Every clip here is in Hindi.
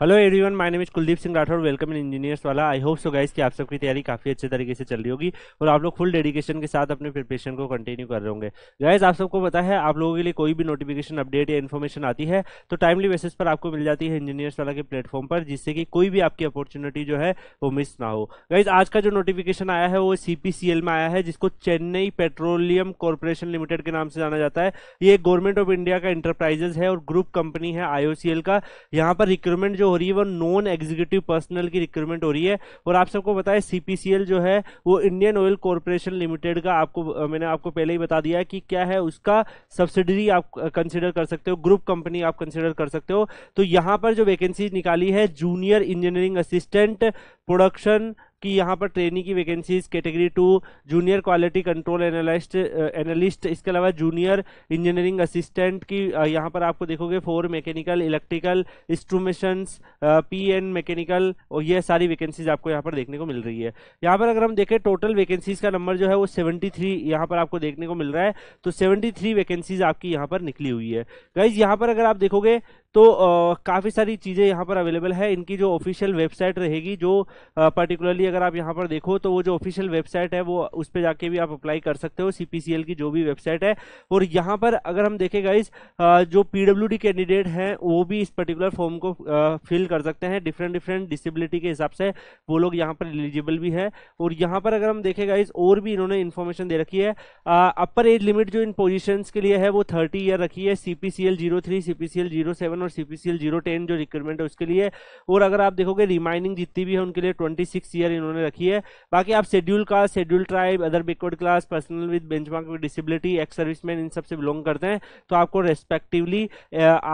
hello everyone my name is Kuldeep Singh Rathore welcome in engineers वाला आई होप सो गाइस कि आप सबकी तैयारी काफ़ी अच्छे तरीके से चल रही होगी और आप लोग फुल डेडिकेशन के साथ अपने प्रिपरेशन को कंटिन्यू कर रहे होंगे गाइस आप सबको पता है आप लोगों के लिए कोई भी नोटिफिकेशन अपडेट या इन्फॉर्मेशन आती है तो टाइमली बेसिस पर आपको मिल जाती है इंजीनियर्स वाला के प्लेटफॉर्म पर जिससे कि कोई भी आपकी अपॉर्चुनिटी जो है वो मिस ना हो गाइज आज का जो नोटिफिकेशन आया है वो सी में आया है जिसको चेन्नई पेट्रोलियम कॉरपोरेशन लिमिटेड के नाम से जाना जाता है ये गवर्नमेंट ऑफ इंडिया का इंटरप्राइजेज है और ग्रुप कंपनी है आई का यहाँ पर रिक्रूटमेंट जो हो रही है वो नॉन एग्जीक्यूटिव पर्सनल की रिक्रूटमेंट हो रही है और आप सबको बताया सीपीसीएल जो है वो इंडियन ऑयल कॉरपोरेशन लिमिटेड का आपको मैंने आपको पहले ही बता दिया है कि क्या है उसका सब्सिडरी आप कंसिडर कर सकते हो ग्रुप कंपनी आप कंसिडर कर सकते हो तो यहाँ पर जो वैकेंसी निकाली है जूनियर इंजीनियरिंग असिस्टेंट प्रोडक्शन कि यहाँ पर ट्रेनिंग की vacancies category two junior quality control analyst analyst इसके अलावा जूनियर इंजीनियरिंग असिस्टेंट की uh, यहाँ पर आपको देखोगे four mechanical electrical instrumentations P N mechanical और ये सारी वैकेंसीज आपको यहाँ पर देखने को मिल रही है यहाँ पर अगर हम देखें टोटल वैकेंसीज का नंबर जो है वो सेवेंटी थ्री यहाँ पर आपको देखने को मिल रहा है तो सेवेंटी थ्री वैकेंसीज आपकी यहाँ पर निकली हुई है गाइज यहाँ पर अगर आप देखोगे तो काफ़ी सारी चीज़ें यहाँ पर अवेलेबल है इनकी जो ऑफिशियल वेबसाइट रहेगी जो पर्टिकुलरली अगर आप यहाँ पर देखो तो वो जो ऑफिशियल वेबसाइट है वो उस पर जाके भी आप अप्लाई कर सकते हो सी की जो भी वेबसाइट है और यहाँ पर अगर हम देखें गाइज जो पी कैंडिडेट हैं वो भी इस पर्टिकुलर फॉर्म को फिल कर सकते हैं डिफरेंट डिफरेंट डिसेबिलिटी के हिसाब से वो लोग यहाँ पर एलिजिबल भी है और यहाँ पर अगर हम देखें गाइज और भी इन्होंने इन्फॉर्मेशन दे रखी है अपर एज लिमिट जो इन पोजिशन के लिए है वो थर्टी ईयर रखी है C P C L zero three C P C L zero seven seven और सीपीसीएल जीरो टेन जो रिक्रूटमेंट है उसके लिए और अगर आप देखोगे रिमाइनिंग जितनी भी है उनके लिए ट्वेंटी सिक्स ईयर इन्होंने रखी है बाकी आप schedule caste schedule tribe other backward class personal with benchmark with disability ex man इन सबसे बिलोंग करते हैं तो आपको रेस्पेक्टिवली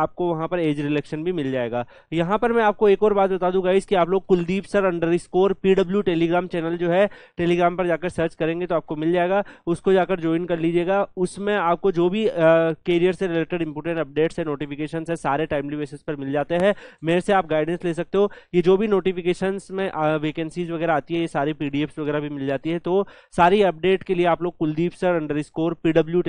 आपको वहाँ पर एज रिलेक्शन भी मिल जाएगा यहाँ पर मैं आपको एक और बात बता दूँगा इसकी आप लोग Kuldeep sir underscore PW Telegram channel जो है टेलीग्राम पर जाकर सर्च करेंगे तो आपको मिल जाएगा उसको जाकर ज्वाइन कर लीजिएगा उसमें आपको जो भी करियर से रिलेटेड इंपोर्टेंट अपडेट्स है नोटिफिकेशन है सारे टाइमली बेसिस पर मिल जाते हैं मेरे से आप गाइडेंस ले सकते हो ये जो भी नोटिफिकेशन में वैकेंसीज वगैरह आती है ये सारी पी वगैरह भी मिल जाती है तो सारी अपडेट के लिए आप लोग Kuldeep sir underscore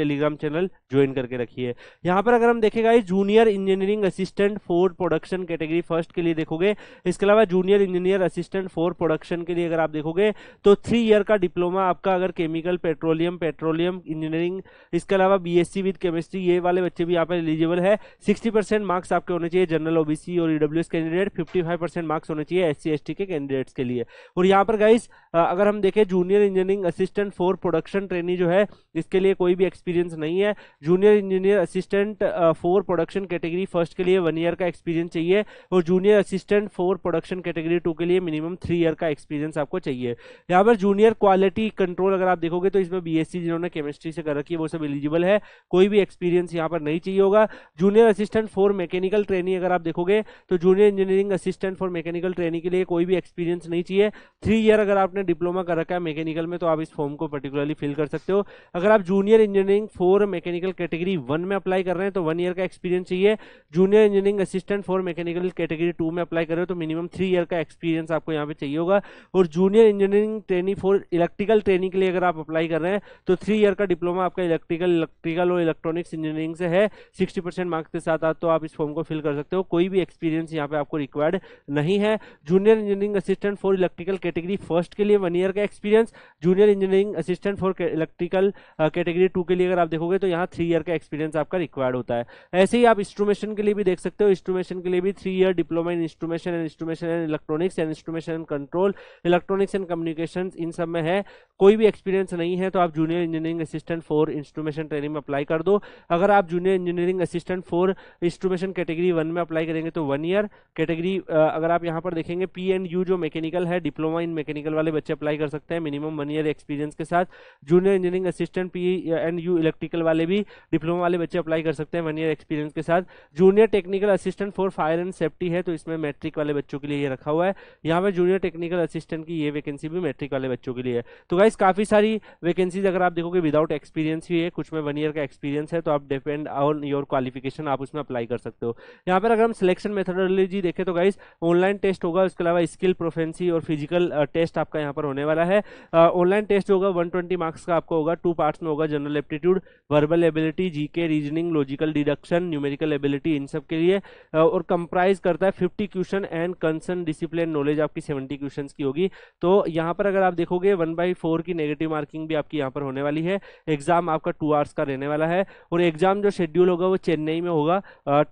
Telegram channel join करके रखिए यहाँ पर अगर हम देखेगा junior engineering assistant for production category first के लिए देखोगे इसके अलावा junior engineer assistant for production के लिए अगर आप देखोगे तो थ्री ईयर का डिप्लोमा आपका अगर केमिकल पेट्रोलियम पेट्रोलियम इंजीनियरिंग इसके अलावा बीएससी विद केमिस्ट्री ये वाले बच्चे भी यहाँ पर एलिजिबल है सिक्सटी मार्क्स आपके होने चाहिए जनरल ओबीसी और ईडब्ल्यूएस कैंडिडेट 55 परसेंट मार्क्स होने चाहिए एस सी के कैंडिडेट्स के लिए और यहाँ पर गाइस अगर हम देखें junior engineering assistant for production trainee जो है इसके लिए कोई भी एक्सपीरियंस नहीं है junior engineer assistant for production category first के लिए वन ईयर का एक्सपीरियंस चाहिए और junior assistant for production category two के लिए मिनिमम थ्री ईयर का एक्सपीरियंस आपको चाहिए यहाँ पर जूनियर क्वालिटी कंट्रोल अगर आप देखोगे तो इसमें बी जिन्होंने केमिस्ट्री से कर रखी है वो सब एलिजिबल है कोई भी एक्सपीरियंस यहाँ पर नहीं चाहिए होगा junior assistant for mechanic mechanical training अगर आप देखोगे तो junior engineering assistant for mechanical training के लिए कोई भी एक्सपीरियंस नहीं चाहिए थ्री ईयर अगर आपने डिप्लोमा कर रखा है मैकेनिकल में तो आप इस फॉर्म को पर्टिकुलरली फिल कर सकते हो अगर आप junior engineering for mechanical category one में अप्लाई कर रहे हैं तो वन ईयर का एक्सपीरियंस चाहिए junior engineering assistant for mechanical category two में अप्लाई कर रहे हो तो मिनिमम थ्री ईयर का एक्सपीरियंस आपको यहाँ पे चाहिए होगा और junior engineering training for electrical training के लिए अगर आप अप्लाई कर रहे हैं तो थ्री ईयर का डिप्लोमा आपका इलेक्ट्रिकल इलेक्ट्रिकल और इलेक्ट्रॉनिक्स इंजीनियरिंग से है सिक्सटी मार्क्स के साथ आप तो आप इस फॉर्म को फिल कर सकते हो कोई भी एक्सपीरियंस यहाँ पे आपको रिक्वायर्ड नहीं है junior engineering assistant for electrical category first के लिए वन ईयर का experience junior engineering assistant for electrical category two के लिए अगर आप देखोगे तो यहाँ थ्री ईयर का एक्सपीरियंस आपका रिक्वायर्ड होता है ऐसे ही आप इंस्ट्रोमेशन के लिए भी देख सकते हो इंस्ट्रोमेशन के लिए भी three year diploma in instrumentation and instrumentation and electronics and instrumentation and control electronics and communication इन सब में है कोई भी एक्सपीरियंस नहीं है तो आप junior engineering assistant for instrumentation training में अप्लाई कर दो अगर आप junior engineering assistant for instrumentation category one में अप्लाई करेंगे तो वन ईयर कैटेगरी अगर आप यहाँ पर देखेंगे पी एंड यू जो मैकेनिकल है डिप्लोमा इन मैकेनिकल वाले बच्चे अप्लाई कर सकते हैं मिनिमम वन ईयर एक्सपीरियंस के साथ junior engineering assistant P and U electrical वाले भी डिप्लोमा वाले बच्चे अप्लाई कर सकते हैं वन ईयर एक्सपीरियंस के साथ junior technical assistant for fire and safety है तो इसमें मैट्रिक वाले बच्चों के लिए ये रखा हुआ है यहाँ पर जूनियर टेक्निकल असिस्टेंट की ये वैकेंसी भी मैट्रिक वाले बच्चों के लिए है तो अदरवाइज काफ़ी सारी वैकेंसीज अगर आप देखोगे विदाउट एक्सपीरियंस भी है कुछ में वन ईयर का एक्सपीरियंस है तो आप डिपेंड ऑन योर क्वालिफिकेशन आप उसमें अप्लाई कर सकते हो यहाँ पर अगर हम सिलेक्शन मेथडोलॉजी देखें तो गाइज ऑनलाइन टेस्ट होगा उसके अलावा स्किल प्रोफेंसी और फिजिकल टेस्ट आपका यहाँ पर होने वाला है ऑनलाइन टेस्ट होगा वन मार्क्स का आपका होगा टू पार्ट्स में होगा general aptitude verbal ability G reasoning logical deduction numerical ability इन सब के लिए और कंप्राइज करता है fifty question and concern discipline knowledge आपकी सेवेंटी क्वेश्चन की होगी तो यहाँ पर अगर आप देखोगे वन बाई फोर फोर की नेगेटिव मार्किंग भी आपकी यहाँ पर होने वाली है एग्जाम आपका टू आवर्स का रहने वाला है और एग्जाम जो शेड्यूल होगा वो चेन्नई में होगा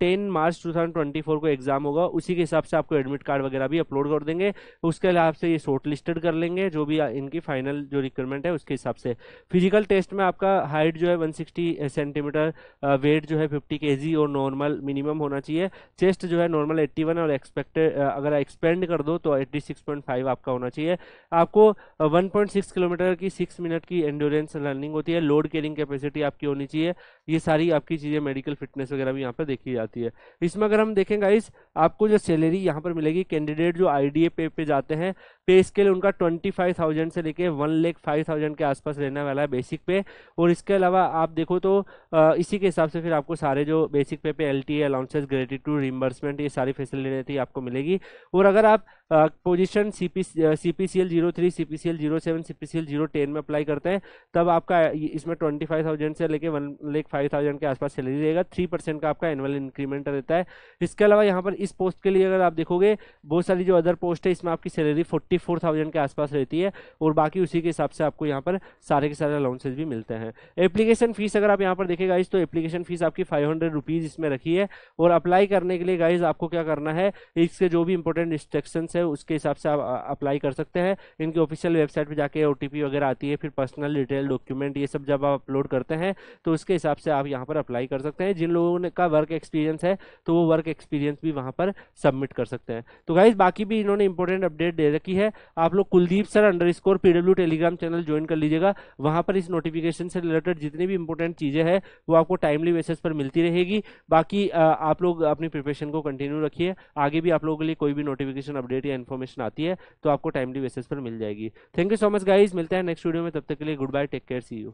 टेन मार्च टू को एग्जाम होगा उसी के हिसाब से आपको एडमिट कार्ड वगैरह भी अपलोड कर देंगे उसके हिसाब से ये शॉर्ट लिस्टेड कर लेंगे जो भी इनकी फाइनल जो रिक्वायरमेंट है उसके हिसाब से फिजिकल टेस्ट में आपका हाइट जो है वन सेंटीमीटर वेट जो है फिफ्टी के और नॉर्मल मिनिमम होना चाहिए चेस्ट जो है नॉर्मल 81 और एक्सपेक्टेड अगर एक्सपेंड कर दो तो 86.5 आपका होना चाहिए आपको 1.6 किलोमीटर किलोमीटर की सिक्स मिनट की एंडोरेंस लर्निंग होती है लोड कैरिंग कैपेसिटी आपकी होनी चाहिए ये सारी आपकी चीज़ें मेडिकल फिटनेस वगैरह भी यहाँ पर देखी जाती है इसमें अगर हम देखें गाइस आपको जो सैलरी यहाँ पर मिलेगी कैंडिडेट जो आई डी पे पे जाते हैं पे स्केल उनका ट्वेंटी फाइव थाउजेंड से लेके वन लेख फाइव थाउजेंड के आसपास रहने वाला है बेसिक पे और इसके अलावा आप देखो तो इसी के हिसाब से फिर आपको सारे जो basic pay pay L T allowances gratitude reimbursement ये सारी फैसिलिटी आपको मिलेगी और अगर आप position C P C P C L zero three C P C L zero seven C P C scale zero ten में अप्लाई करते हैं तब आपका इसमें ट्वेंटी फाइव थाउजेंड से लेके वन लेख फाइव थाउजेंड के आसपास सैलरी रहेगा थ्री परसेंट का आपका एनुअल इंक्रीमेंट रहता है इसके अलावा यहाँ पर इस पोस्ट के लिए अगर आप देखोगे बहुत सारी जो अदर पोस्ट है इसमें आपकी सैलरी फोर्टी के आसपास रहती है और बाकी उसी के हिसाब से आपको यहाँ पर सारे के सारे अलाउंसेज भी मिलते हैं एप्लीकेशन फीस अगर आप यहाँ पर देखें गाइज तो एप्लीकेशन फीस आपकी फाइव हंड्रेड रुपीज़ इसमें रखी है और अप्लाई करने के लिए गाइज आपको क्या करना है इसके जो भी इंपॉर्टेंट इंस्ट्रक्शन है उसके हिसाब से आप अप्लाई कर सकते हैं इनकी ऑफिशियल वेबसाइट पर जाके ओ टी वगैरह आती है फिर पर्सनल डिटेल डॉक्यूमेंट ये सब जब आप अपलोड करते हैं तो उसके हिसाब से आप यहाँ पर अप्लाई कर सकते हैं जिन लोगों ने का वर्क एक्सपीरियंस है तो वो वर्क एक्सपीरियंस भी वहाँ पर सबमिट कर सकते हैं तो गाइज बाकी भी इन्होंने इंपॉर्टेंट अपडेट दे रखी है आप लोग Kuldeep sir underscore Telegram channel join कर लीजिएगा वहाँ पर इस नोटिफिकेशन से रिलेटेड जितनी भी इंपॉर्टेंट चीज़ें हैं वो आपको टाइमली बेसिस पर मिलती रहेगी बाकी आप लोग अपनी प्रिपरेशन को कंटिन्यू रखिए आगे भी आप लोगों के लिए कोई भी नोटिफिकेशन अपडेट या इन्फॉर्मेशन आती है तो आपको टाइमली बेसिस पर मिल जाएगी thank you so much guys मिलते हैं नेक्स्ट वीडियो में तब तक के लिए goodbye take care see you